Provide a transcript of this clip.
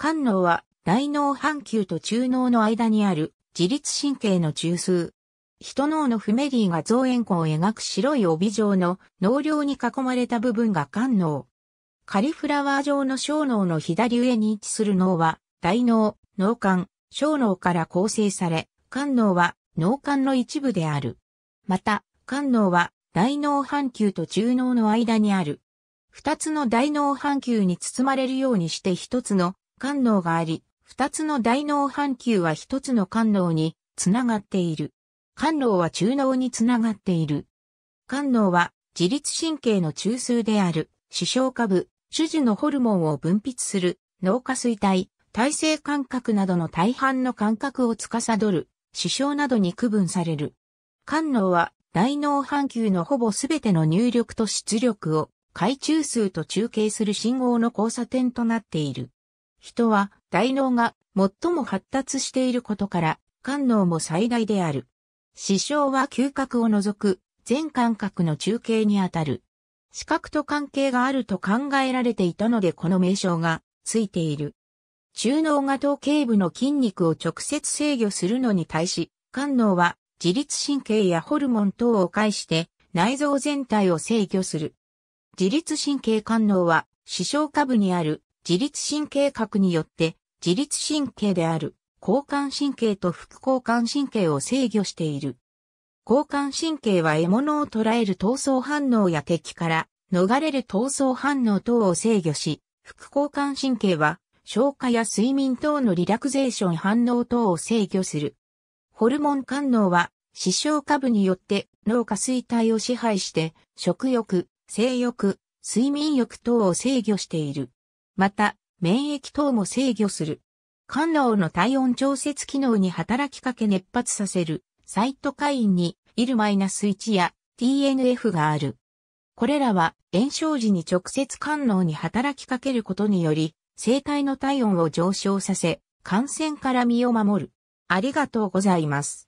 肝脳は大脳半球と中脳の間にある自律神経の中枢。人脳のフメリーが増援弧を描く白い帯状の脳量に囲まれた部分が肝脳。カリフラワー状の小脳の左上に位置する脳は大脳、脳幹、小脳から構成され、肝脳は脳幹の一部である。また、肝脳は大脳半球と中脳の間にある。二つの大脳半球に包まれるようにして一つの官能があり、二つの大脳半球は一つの官能につながっている。官能は中脳につながっている。官能は自律神経の中枢である、視床下部、種樹のホルモンを分泌する、脳下垂体、体制感覚などの大半の感覚を司る、視床などに区分される。官能は大脳半球のほぼすべての入力と出力を、海中枢と中継する信号の交差点となっている。人は大脳が最も発達していることから、官脳も最大である。視床は嗅覚を除く全感覚の中継にあたる。視覚と関係があると考えられていたのでこの名称がついている。中脳が頭頸部の筋肉を直接制御するのに対し、肝脳は自律神経やホルモン等を介して内臓全体を制御する。自律神経肝脳は視床下部にある自律神経核によって自律神経である交感神経と副交感神経を制御している。交感神経は獲物を捉える闘争反応や敵から逃れる闘争反応等を制御し、副交感神経は消化や睡眠等のリラクゼーション反応等を制御する。ホルモン官能は視床下部によって脳下垂体を支配して食欲、性欲、睡眠欲等を制御している。また、免疫等も制御する。肝脳の体温調節機能に働きかけ熱発させるサイトカインにイマナス1や TNF がある。これらは炎症時に直接肝脳に働きかけることにより、生体の体温を上昇させ、感染から身を守る。ありがとうございます。